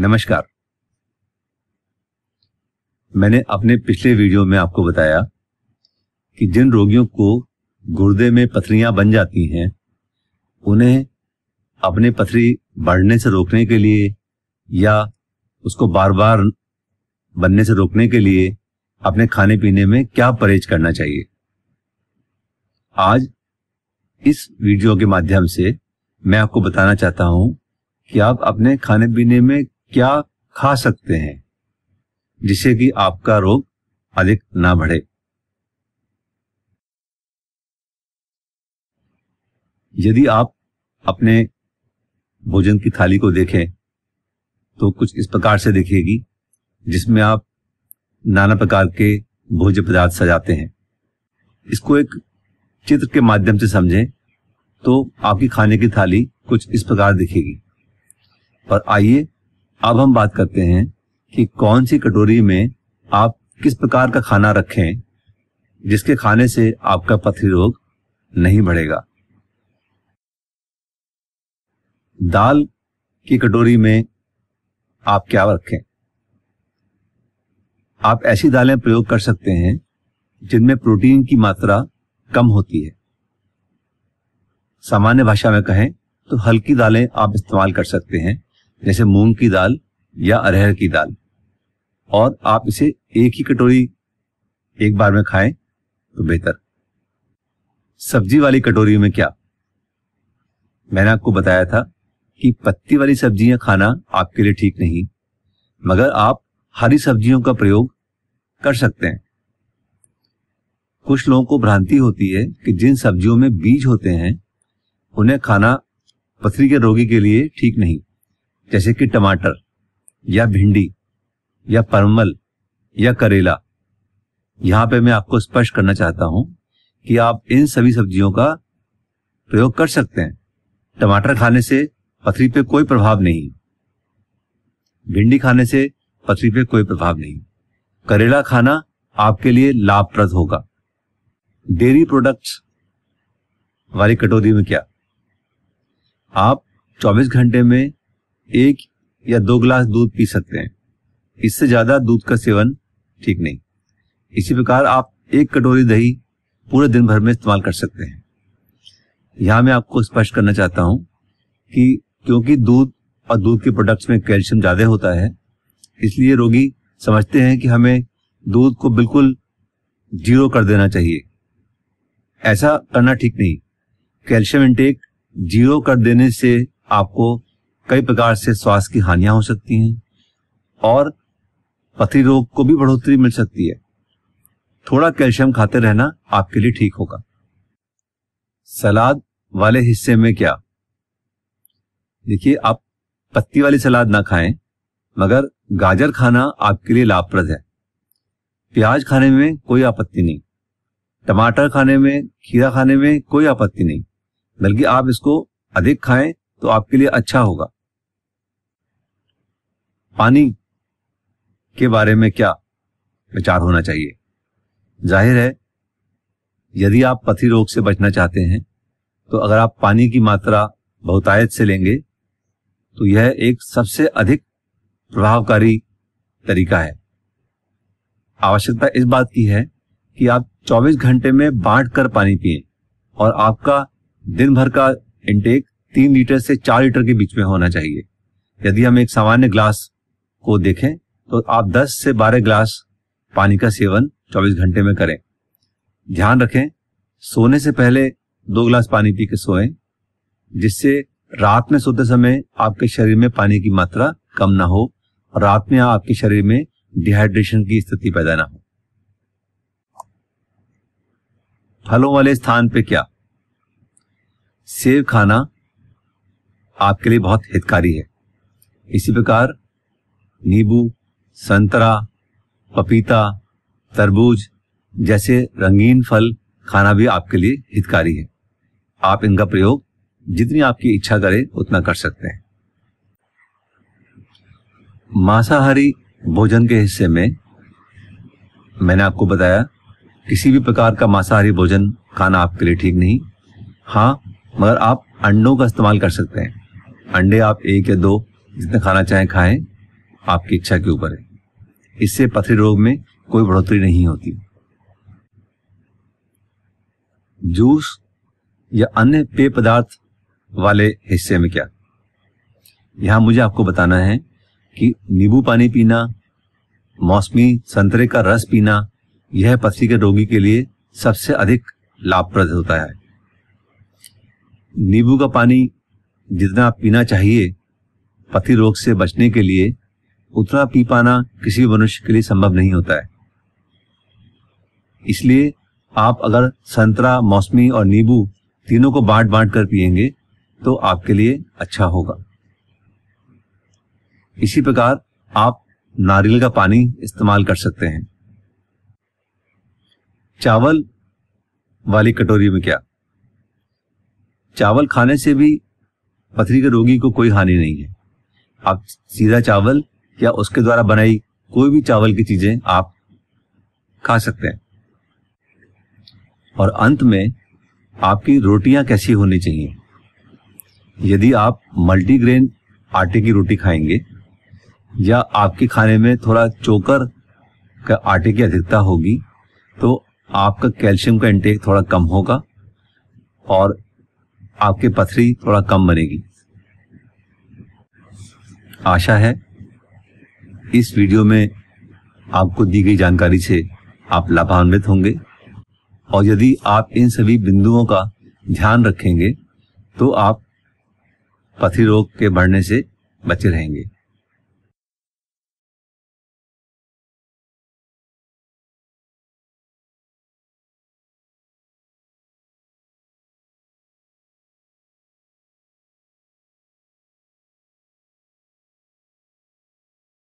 नमस्कार मैंने अपने पिछले वीडियो में आपको बताया कि जिन रोगियों को गुर्दे में पथरियां बन जाती हैं उन्हें अपने पथरी बढ़ने से रोकने के लिए या उसको बार बार बनने से रोकने के लिए अपने खाने पीने में क्या परहेज करना चाहिए आज इस वीडियो के माध्यम से मैं आपको बताना चाहता हूं कि आप अपने खाने पीने में क्या खा सकते हैं जिससे कि आपका रोग अधिक ना बढ़े यदि आप अपने भोजन की थाली को देखें तो कुछ इस प्रकार से देखेगी जिसमें आप नाना प्रकार के भोज्य पदार्थ सजाते हैं इसको एक चित्र के माध्यम से समझें तो आपकी खाने की थाली कुछ इस प्रकार दिखेगी और आइए अब हम बात करते हैं कि कौन सी कटोरी में आप किस प्रकार का खाना रखें जिसके खाने से आपका पथरी रोग नहीं बढ़ेगा दाल की कटोरी में आप क्या रखें आप ऐसी दालें प्रयोग कर सकते हैं जिनमें प्रोटीन की मात्रा कम होती है सामान्य भाषा में कहें तो हल्की दालें आप इस्तेमाल कर सकते हैं जैसे मूंग की दाल या अरहर की दाल और आप इसे एक ही कटोरी एक बार में खाएं तो बेहतर सब्जी वाली कटोरी में क्या मैंने आपको बताया था कि पत्ती वाली सब्जियां खाना आपके लिए ठीक नहीं मगर आप हरी सब्जियों का प्रयोग कर सकते हैं कुछ लोगों को भ्रांति होती है कि जिन सब्जियों में बीज होते हैं उन्हें खाना पथरी के रोगी के लिए ठीक नहीं जैसे कि टमाटर या भिंडी या परमल या करेला यहां पे मैं आपको स्पष्ट करना चाहता हूं कि आप इन सभी सब्जियों का प्रयोग कर सकते हैं टमाटर खाने से पथरी पे कोई प्रभाव नहीं भिंडी खाने से पथरी पे कोई प्रभाव नहीं करेला खाना आपके लिए लाभप्रद होगा डेयरी प्रोडक्ट्स वाली कटोरी में क्या आप 24 घंटे में एक या दो गिलास दूध पी सकते हैं इससे ज्यादा दूध का सेवन ठीक नहीं इसी प्रकार आप एक कटोरी दही पूरे दिन भर में इस्तेमाल कर सकते हैं यहां मैं आपको स्पष्ट करना चाहता हूं कि क्योंकि दूध और दूध के प्रोडक्ट्स में कैल्शियम ज्यादा होता है इसलिए रोगी समझते हैं कि हमें दूध को बिल्कुल जीरो कर देना चाहिए ऐसा करना ठीक नहीं कैल्शियम इंटेक जीरो कर देने से आपको कई प्रकार से स्वास्थ्य की हानियां हो सकती हैं और पथरी रोग को भी बढ़ोतरी मिल सकती है थोड़ा कैल्शियम खाते रहना आपके लिए ठीक होगा सलाद वाले हिस्से में क्या देखिए आप पत्ती वाली सलाद ना खाएं मगर गाजर खाना आपके लिए लाभप्रद है प्याज खाने में कोई आपत्ति नहीं टमाटर खाने में खीरा खाने में कोई आपत्ति नहीं बल्कि आप इसको अधिक खाएं तो आपके लिए अच्छा होगा पानी के बारे में क्या विचार होना चाहिए जाहिर है यदि आप पथी रोग से बचना चाहते हैं तो अगर आप पानी की मात्रा बहुतायत से लेंगे तो यह एक सबसे अधिक प्रभावकारी तरीका है आवश्यकता इस बात की है कि आप 24 घंटे में बांट कर पानी पिए और आपका दिन भर का इंटेक तीन लीटर से चार लीटर के बीच में होना चाहिए यदि हम एक सामान्य ग्लास को देखें तो आप 10 से 12 ग्लास पानी का सेवन 24 घंटे में करें ध्यान रखें सोने से पहले दो ग्लास पानी पी के सोएं जिससे रात में सोते समय आपके शरीर में पानी की मात्रा कम ना हो और रात में आपके शरीर में डिहाइड्रेशन की स्थिति पैदा ना हो फलों वाले स्थान पे क्या सेब खाना आपके लिए बहुत हितकारी है इसी प्रकार नींबू संतरा पपीता तरबूज जैसे रंगीन फल खाना भी आपके लिए हितकारी है आप इनका प्रयोग जितनी आपकी इच्छा करें उतना कर सकते हैं मांसाहारी भोजन के हिस्से में मैंने आपको बताया किसी भी प्रकार का मांसाहारी भोजन खाना आपके लिए ठीक नहीं हाँ मगर आप अंडों का इस्तेमाल कर सकते हैं अंडे आप एक या दो जितने खाना चाहें खाएं आपकी इच्छा के ऊपर है इससे पथरी रोग में कोई बढ़ोतरी नहीं होती जूस या अन्य पेय पदार्थ वाले हिस्से में क्या यहां मुझे आपको बताना है कि नींबू पानी पीना मौसमी संतरे का रस पीना यह पथरी के रोगी के लिए सबसे अधिक लाभप्रद होता है नींबू का पानी जितना पीना चाहिए पथरी रोग से बचने के लिए उतना पी पाना किसी भी मनुष्य के लिए संभव नहीं होता है इसलिए आप अगर संतरा मौसमी और नींबू तीनों को बांट बांट कर पिएंगे तो आपके लिए अच्छा होगा इसी प्रकार आप नारियल का पानी इस्तेमाल कर सकते हैं चावल वाली कटोरी में क्या चावल खाने से भी पथरी के रोगी को कोई हानि नहीं है आप सीधा चावल या उसके द्वारा बनाई कोई भी चावल की चीजें आप खा सकते हैं और अंत में आपकी रोटियां कैसी होनी चाहिए यदि आप मल्टीग्रेन आटे की रोटी खाएंगे या आपके खाने में थोड़ा चोकर का आटे की अधिकता होगी तो आपका कैल्शियम का इंटेक थोड़ा कम होगा और आपकी पथरी थोड़ा कम बनेगी आशा है इस वीडियो में आपको दी गई जानकारी से आप लाभान्वित होंगे और यदि आप इन सभी बिंदुओं का ध्यान रखेंगे तो आप पथिरोग के बढ़ने से बचे रहेंगे